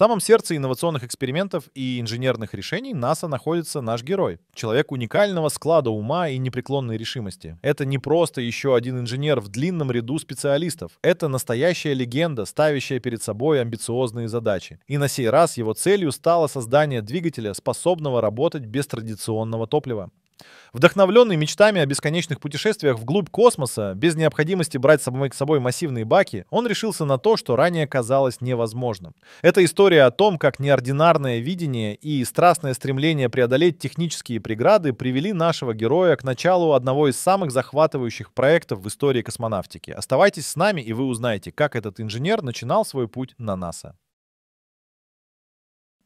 самом сердце инновационных экспериментов и инженерных решений НАСА находится наш герой. Человек уникального склада ума и непреклонной решимости. Это не просто еще один инженер в длинном ряду специалистов. Это настоящая легенда, ставящая перед собой амбициозные задачи. И на сей раз его целью стало создание двигателя, способного работать без традиционного топлива. Вдохновленный мечтами о бесконечных путешествиях вглубь космоса, без необходимости брать с собой, массивные баки, он решился на то, что ранее казалось невозможным. Это история о том, как неординарное видение и страстное стремление преодолеть технические преграды привели нашего героя к началу одного из самых захватывающих проектов в истории космонавтики. Оставайтесь с нами, и вы узнаете, как этот инженер начинал свой путь на НАСА.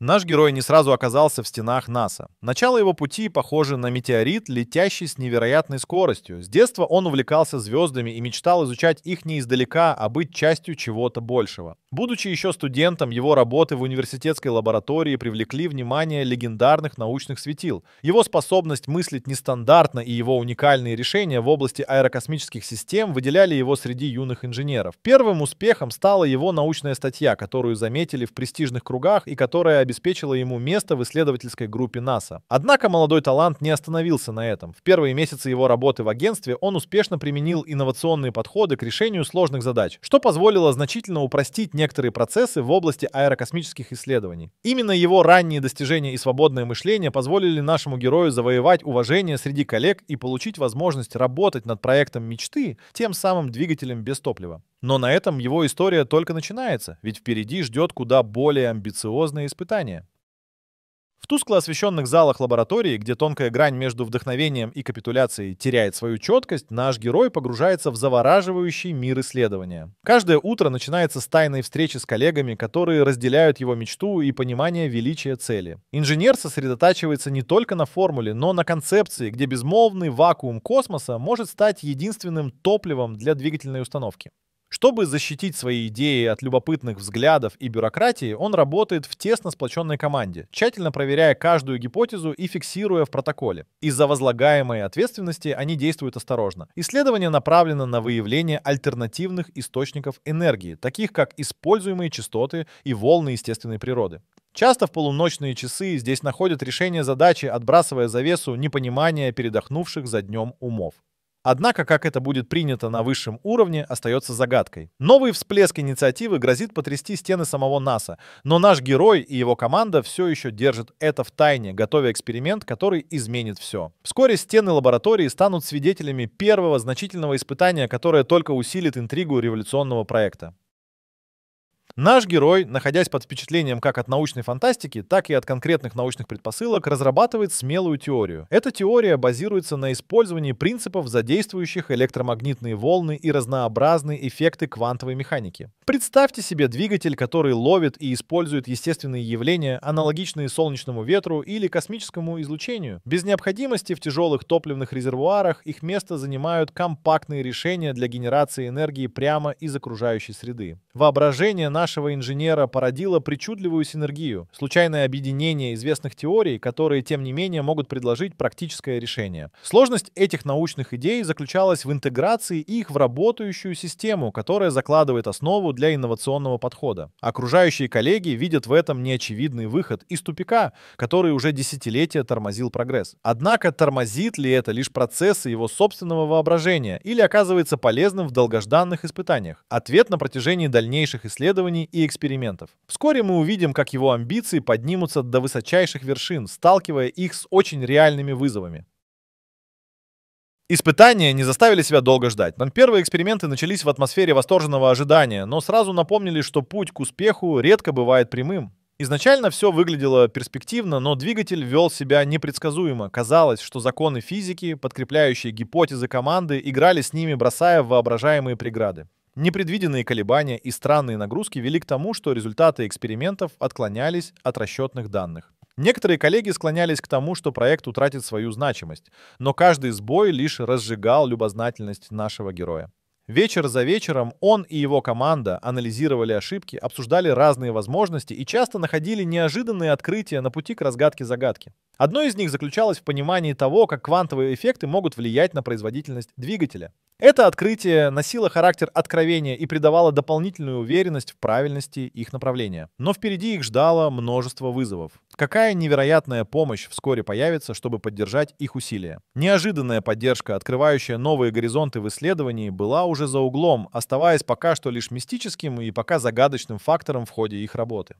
Наш герой не сразу оказался в стенах НАСА. Начало его пути похоже на метеорит, летящий с невероятной скоростью. С детства он увлекался звездами и мечтал изучать их не издалека, а быть частью чего-то большего. Будучи еще студентом, его работы в университетской лаборатории привлекли внимание легендарных научных светил. Его способность мыслить нестандартно и его уникальные решения в области аэрокосмических систем выделяли его среди юных инженеров. Первым успехом стала его научная статья, которую заметили в престижных кругах и которая обеспечила ему место в исследовательской группе НАСА. Однако молодой талант не остановился на этом. В первые месяцы его работы в агентстве он успешно применил инновационные подходы к решению сложных задач, что позволило значительно упростить некоторые некоторые процессы в области аэрокосмических исследований. Именно его ранние достижения и свободное мышление позволили нашему герою завоевать уважение среди коллег и получить возможность работать над проектом мечты, тем самым двигателем без топлива. Но на этом его история только начинается, ведь впереди ждет куда более амбициозное испытание. В тускло освещенных залах лаборатории, где тонкая грань между вдохновением и капитуляцией теряет свою четкость, наш герой погружается в завораживающий мир исследования. Каждое утро начинается с тайной встречи с коллегами, которые разделяют его мечту и понимание величия цели. Инженер сосредотачивается не только на формуле, но на концепции, где безмолвный вакуум космоса может стать единственным топливом для двигательной установки. Чтобы защитить свои идеи от любопытных взглядов и бюрократии, он работает в тесно сплоченной команде, тщательно проверяя каждую гипотезу и фиксируя в протоколе. Из-за возлагаемой ответственности они действуют осторожно. Исследование направлено на выявление альтернативных источников энергии, таких как используемые частоты и волны естественной природы. Часто в полуночные часы здесь находят решение задачи, отбрасывая завесу непонимания передохнувших за днем умов. Однако, как это будет принято на высшем уровне, остается загадкой. Новый всплеск инициативы грозит потрясти стены самого НАСА, но наш герой и его команда все еще держат это в тайне, готовя эксперимент, который изменит все. Вскоре стены лаборатории станут свидетелями первого значительного испытания, которое только усилит интригу революционного проекта. Наш герой, находясь под впечатлением как от научной фантастики, так и от конкретных научных предпосылок, разрабатывает смелую теорию. Эта теория базируется на использовании принципов, задействующих электромагнитные волны и разнообразные эффекты квантовой механики. Представьте себе двигатель, который ловит и использует естественные явления, аналогичные солнечному ветру или космическому излучению. Без необходимости в тяжелых топливных резервуарах их место занимают компактные решения для генерации энергии прямо из окружающей среды. Воображение нашего инженера породило причудливую синергию, случайное объединение известных теорий, которые, тем не менее, могут предложить практическое решение. Сложность этих научных идей заключалась в интеграции их в работающую систему, которая закладывает основу для инновационного подхода. Окружающие коллеги видят в этом неочевидный выход из тупика, который уже десятилетия тормозил прогресс. Однако тормозит ли это лишь процессы его собственного воображения или оказывается полезным в долгожданных испытаниях? Ответ на протяжении дальнейшего дальнейших исследований и экспериментов. Вскоре мы увидим, как его амбиции поднимутся до высочайших вершин, сталкивая их с очень реальными вызовами. Испытания не заставили себя долго ждать. Первые эксперименты начались в атмосфере восторженного ожидания, но сразу напомнили, что путь к успеху редко бывает прямым. Изначально все выглядело перспективно, но двигатель вел себя непредсказуемо. Казалось, что законы физики, подкрепляющие гипотезы команды, играли с ними, бросая воображаемые преграды. Непредвиденные колебания и странные нагрузки вели к тому, что результаты экспериментов отклонялись от расчетных данных. Некоторые коллеги склонялись к тому, что проект утратит свою значимость, но каждый сбой лишь разжигал любознательность нашего героя. Вечер за вечером он и его команда анализировали ошибки, обсуждали разные возможности и часто находили неожиданные открытия на пути к разгадке загадки. Одно из них заключалось в понимании того, как квантовые эффекты могут влиять на производительность двигателя. Это открытие носило характер откровения и придавало дополнительную уверенность в правильности их направления. Но впереди их ждало множество вызовов. Какая невероятная помощь вскоре появится, чтобы поддержать их усилия? Неожиданная поддержка, открывающая новые горизонты в исследовании, была уже за углом, оставаясь пока что лишь мистическим и пока загадочным фактором в ходе их работы.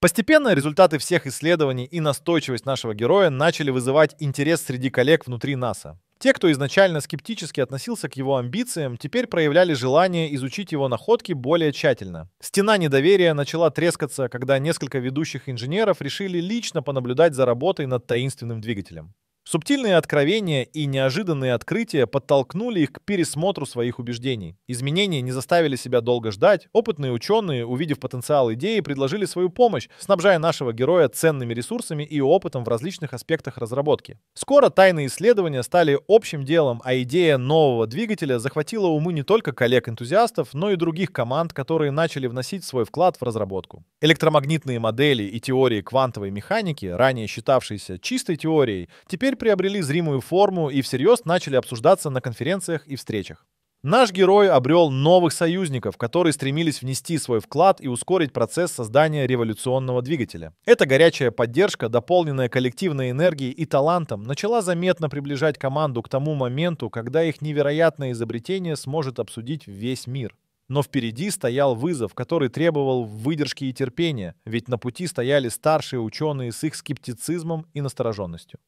Постепенно результаты всех исследований и настойчивость нашего героя начали вызывать интерес среди коллег внутри НАСА. Те, кто изначально скептически относился к его амбициям, теперь проявляли желание изучить его находки более тщательно. Стена недоверия начала трескаться, когда несколько ведущих инженеров решили лично понаблюдать за работой над таинственным двигателем. Субтильные откровения и неожиданные открытия подтолкнули их к пересмотру своих убеждений. Изменения не заставили себя долго ждать. Опытные ученые, увидев потенциал идеи, предложили свою помощь, снабжая нашего героя ценными ресурсами и опытом в различных аспектах разработки. Скоро тайные исследования стали общим делом, а идея нового двигателя захватила умы не только коллег-энтузиастов, но и других команд, которые начали вносить свой вклад в разработку. Электромагнитные модели и теории квантовой механики, ранее считавшиеся чистой теорией, теперь приобрели зримую форму и всерьез начали обсуждаться на конференциях и встречах. Наш герой обрел новых союзников, которые стремились внести свой вклад и ускорить процесс создания революционного двигателя. Эта горячая поддержка, дополненная коллективной энергией и талантом, начала заметно приближать команду к тому моменту, когда их невероятное изобретение сможет обсудить весь мир. Но впереди стоял вызов, который требовал выдержки и терпения, ведь на пути стояли старшие ученые с их скептицизмом и настороженностью.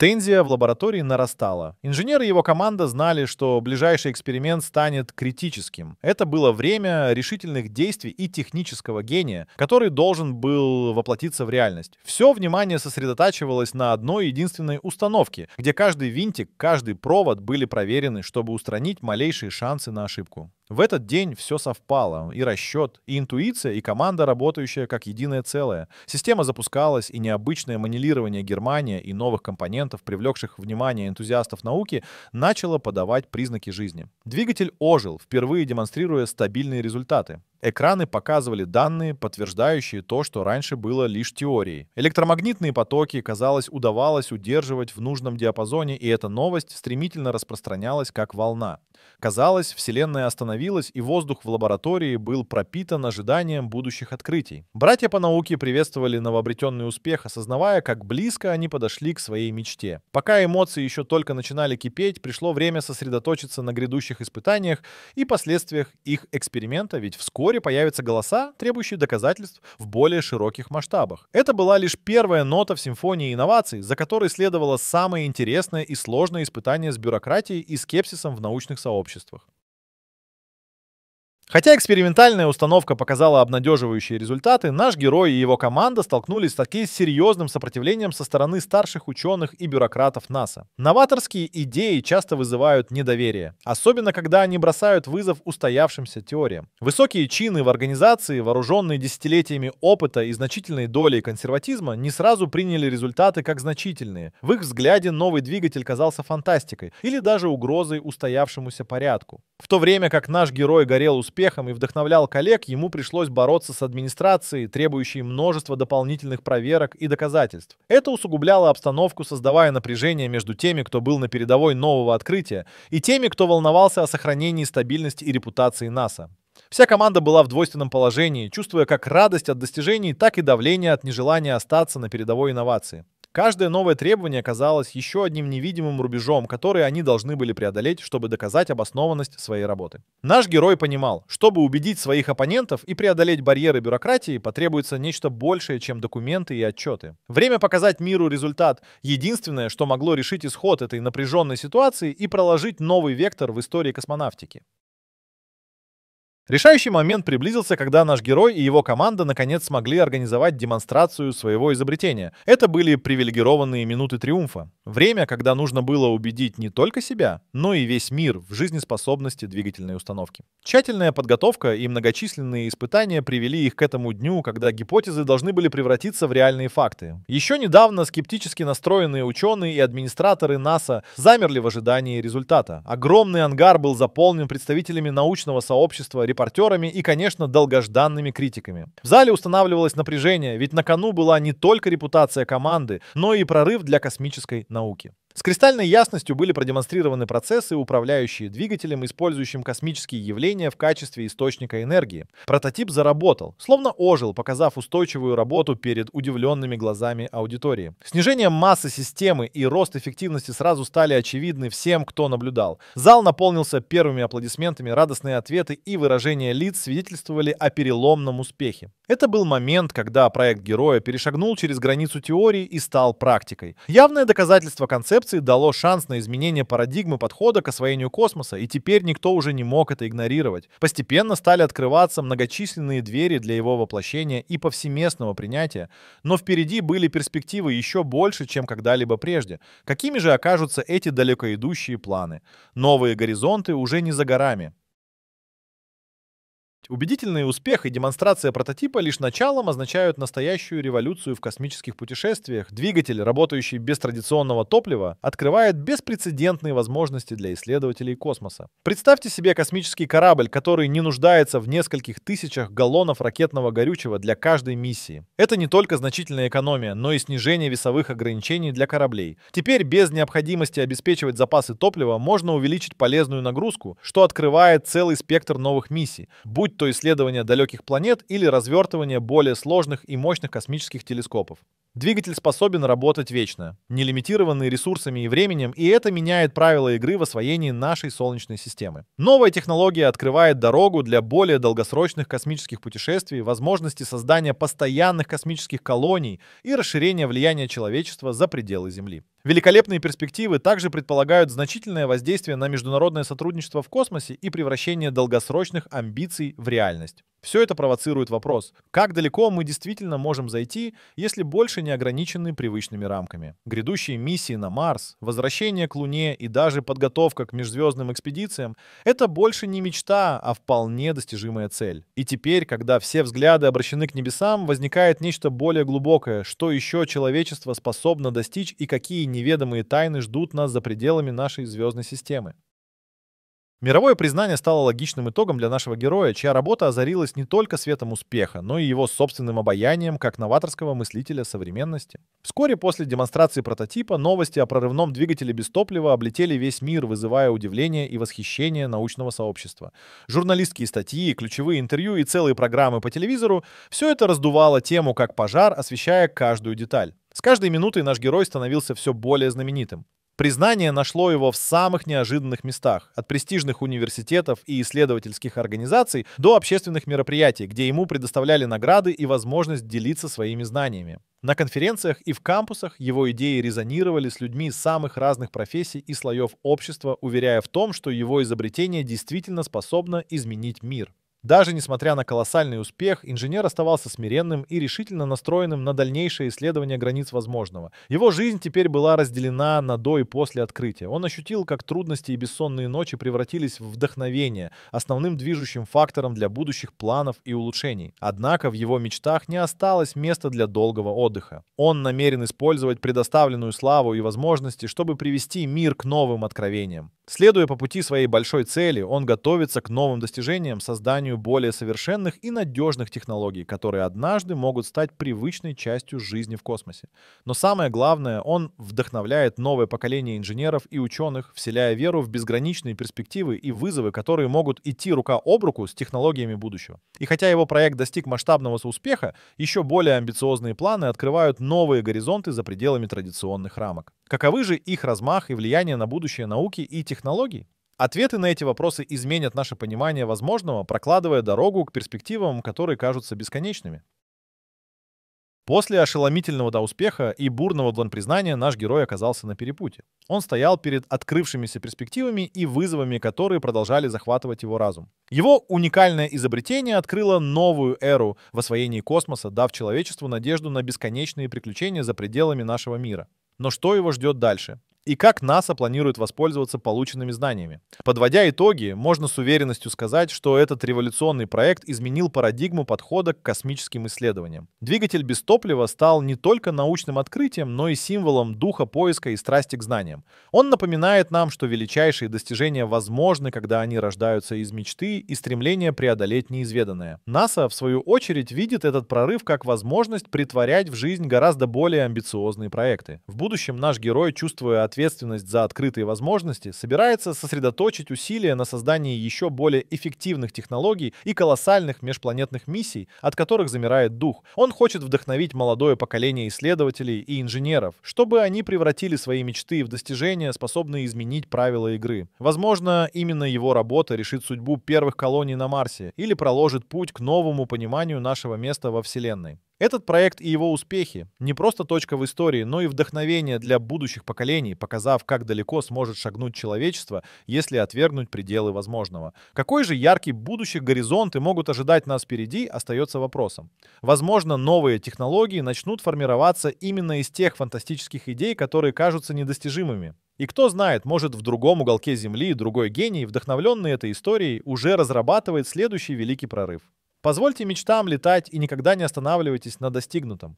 Тензия в лаборатории нарастала. Инженеры и его команда знали, что ближайший эксперимент станет критическим. Это было время решительных действий и технического гения, который должен был воплотиться в реальность. Все внимание сосредотачивалось на одной единственной установке, где каждый винтик, каждый провод были проверены, чтобы устранить малейшие шансы на ошибку. В этот день все совпало. И расчет, и интуиция, и команда, работающая как единое целое. Система запускалась, и необычное моделирование Германии и новых компонентов, привлекших внимание энтузиастов науки, начало подавать признаки жизни. Двигатель ожил, впервые демонстрируя стабильные результаты. Экраны показывали данные, подтверждающие то, что раньше было лишь теорией. Электромагнитные потоки, казалось, удавалось удерживать в нужном диапазоне, и эта новость стремительно распространялась как волна. Казалось, Вселенная остановилась, и воздух в лаборатории был пропитан ожиданием будущих открытий. Братья по науке приветствовали новообретенный успех, осознавая, как близко они подошли к своей мечте. Пока эмоции еще только начинали кипеть, пришло время сосредоточиться на грядущих испытаниях и последствиях их эксперимента, ведь вскоре вскоре появятся голоса, требующие доказательств в более широких масштабах. Это была лишь первая нота в симфонии инноваций, за которой следовало самое интересное и сложное испытание с бюрократией и скепсисом в научных сообществах. Хотя экспериментальная установка показала обнадеживающие результаты, наш герой и его команда столкнулись с таким серьезным сопротивлением со стороны старших ученых и бюрократов НАСА. Новаторские идеи часто вызывают недоверие, особенно когда они бросают вызов устоявшимся теориям. Высокие чины в организации, вооруженные десятилетиями опыта и значительной долей консерватизма, не сразу приняли результаты как значительные. В их взгляде новый двигатель казался фантастикой или даже угрозой устоявшемуся порядку. В то время как наш герой горел успехом, успехом и вдохновлял коллег, ему пришлось бороться с администрацией, требующей множество дополнительных проверок и доказательств. Это усугубляло обстановку, создавая напряжение между теми, кто был на передовой нового открытия, и теми, кто волновался о сохранении стабильности и репутации НАСА. Вся команда была в двойственном положении, чувствуя как радость от достижений, так и давление от нежелания остаться на передовой инновации. Каждое новое требование казалось еще одним невидимым рубежом, который они должны были преодолеть, чтобы доказать обоснованность своей работы. Наш герой понимал, чтобы убедить своих оппонентов и преодолеть барьеры бюрократии, потребуется нечто большее, чем документы и отчеты. Время показать миру результат – единственное, что могло решить исход этой напряженной ситуации и проложить новый вектор в истории космонавтики. Решающий момент приблизился, когда наш герой и его команда наконец смогли организовать демонстрацию своего изобретения. Это были привилегированные минуты триумфа. Время, когда нужно было убедить не только себя, но и весь мир в жизнеспособности двигательной установки. Тщательная подготовка и многочисленные испытания привели их к этому дню, когда гипотезы должны были превратиться в реальные факты. Еще недавно скептически настроенные ученые и администраторы НАСА замерли в ожидании результата. Огромный ангар был заполнен представителями научного сообщества, репортерами и, конечно, долгожданными критиками. В зале устанавливалось напряжение, ведь на кону была не только репутация команды, но и прорыв для космической науки. С кристальной ясностью были продемонстрированы процессы, управляющие двигателем, использующим космические явления в качестве источника энергии. Прототип заработал, словно ожил, показав устойчивую работу перед удивленными глазами аудитории. Снижение массы системы и рост эффективности сразу стали очевидны всем, кто наблюдал. Зал наполнился первыми аплодисментами, радостные ответы и выражения лиц свидетельствовали о переломном успехе. Это был момент, когда проект героя перешагнул через границу теории и стал практикой. Явное доказательство концепции дало шанс на изменение парадигмы подхода к освоению космоса, и теперь никто уже не мог это игнорировать. Постепенно стали открываться многочисленные двери для его воплощения и повсеместного принятия, но впереди были перспективы еще больше, чем когда-либо прежде. Какими же окажутся эти далекоидущие планы? Новые горизонты уже не за горами. Убедительный успех и демонстрация прототипа лишь началом означают настоящую революцию в космических путешествиях. Двигатель, работающий без традиционного топлива, открывает беспрецедентные возможности для исследователей космоса. Представьте себе космический корабль, который не нуждается в нескольких тысячах галлонов ракетного горючего для каждой миссии. Это не только значительная экономия, но и снижение весовых ограничений для кораблей. Теперь без необходимости обеспечивать запасы топлива можно увеличить полезную нагрузку, что открывает целый спектр новых миссий. Будь будь то исследование далеких планет или развертывание более сложных и мощных космических телескопов. Двигатель способен работать вечно, не ресурсами и временем, и это меняет правила игры в освоении нашей Солнечной системы. Новая технология открывает дорогу для более долгосрочных космических путешествий, возможности создания постоянных космических колоний и расширения влияния человечества за пределы Земли. Великолепные перспективы также предполагают значительное воздействие на международное сотрудничество в космосе и превращение долгосрочных амбиций в реальность. Все это провоцирует вопрос, как далеко мы действительно можем зайти, если больше не ограничены привычными рамками. Грядущие миссии на Марс, возвращение к Луне и даже подготовка к межзвездным экспедициям — это больше не мечта, а вполне достижимая цель. И теперь, когда все взгляды обращены к небесам, возникает нечто более глубокое, что еще человечество способно достичь и какие неведомые тайны ждут нас за пределами нашей звездной системы. Мировое признание стало логичным итогом для нашего героя, чья работа озарилась не только светом успеха, но и его собственным обаянием как новаторского мыслителя современности. Вскоре после демонстрации прототипа новости о прорывном двигателе без топлива облетели весь мир, вызывая удивление и восхищение научного сообщества. Журналистские статьи, ключевые интервью и целые программы по телевизору – все это раздувало тему как пожар, освещая каждую деталь. С каждой минутой наш герой становился все более знаменитым. Признание нашло его в самых неожиданных местах, от престижных университетов и исследовательских организаций до общественных мероприятий, где ему предоставляли награды и возможность делиться своими знаниями. На конференциях и в кампусах его идеи резонировали с людьми самых разных профессий и слоев общества, уверяя в том, что его изобретение действительно способно изменить мир. Даже несмотря на колоссальный успех, инженер оставался смиренным и решительно настроенным на дальнейшее исследование границ возможного. Его жизнь теперь была разделена на до и после открытия. Он ощутил, как трудности и бессонные ночи превратились в вдохновение, основным движущим фактором для будущих планов и улучшений. Однако в его мечтах не осталось места для долгого отдыха. Он намерен использовать предоставленную славу и возможности, чтобы привести мир к новым откровениям. Следуя по пути своей большой цели, он готовится к новым достижениям, созданию созданию более совершенных и надежных технологий, которые однажды могут стать привычной частью жизни в космосе. Но самое главное, он вдохновляет новое поколение инженеров и ученых, вселяя веру в безграничные перспективы и вызовы, которые могут идти рука об руку с технологиями будущего. И хотя его проект достиг масштабного успеха, еще более амбициозные планы открывают новые горизонты за пределами традиционных рамок. Каковы же их размах и влияние на будущее науки и технологий? Ответы на эти вопросы изменят наше понимание возможного, прокладывая дорогу к перспективам, которые кажутся бесконечными. После ошеломительного до успеха и бурного бланпризнания наш герой оказался на перепуте. Он стоял перед открывшимися перспективами и вызовами, которые продолжали захватывать его разум. Его уникальное изобретение открыло новую эру в освоении космоса, дав человечеству надежду на бесконечные приключения за пределами нашего мира. Но что его ждет дальше? и как НАСА планирует воспользоваться полученными знаниями. Подводя итоги, можно с уверенностью сказать, что этот революционный проект изменил парадигму подхода к космическим исследованиям. Двигатель без топлива стал не только научным открытием, но и символом духа поиска и страсти к знаниям. Он напоминает нам, что величайшие достижения возможны, когда они рождаются из мечты и стремления преодолеть неизведанное. НАСА, в свою очередь, видит этот прорыв как возможность притворять в жизнь гораздо более амбициозные проекты. В будущем наш герой, чувствуя ответственность ответственность за открытые возможности, собирается сосредоточить усилия на создании еще более эффективных технологий и колоссальных межпланетных миссий, от которых замирает дух. Он хочет вдохновить молодое поколение исследователей и инженеров, чтобы они превратили свои мечты в достижения, способные изменить правила игры. Возможно, именно его работа решит судьбу первых колоний на Марсе или проложит путь к новому пониманию нашего места во Вселенной. Этот проект и его успехи не просто точка в истории, но и вдохновение для будущих поколений, показав, как далеко сможет шагнуть человечество, если отвергнуть пределы возможного. Какой же яркий будущий горизонт и могут ожидать нас впереди, остается вопросом. Возможно, новые технологии начнут формироваться именно из тех фантастических идей, которые кажутся недостижимыми. И кто знает, может в другом уголке Земли другой гений, вдохновленный этой историей, уже разрабатывает следующий великий прорыв. Позвольте мечтам летать и никогда не останавливайтесь на достигнутом.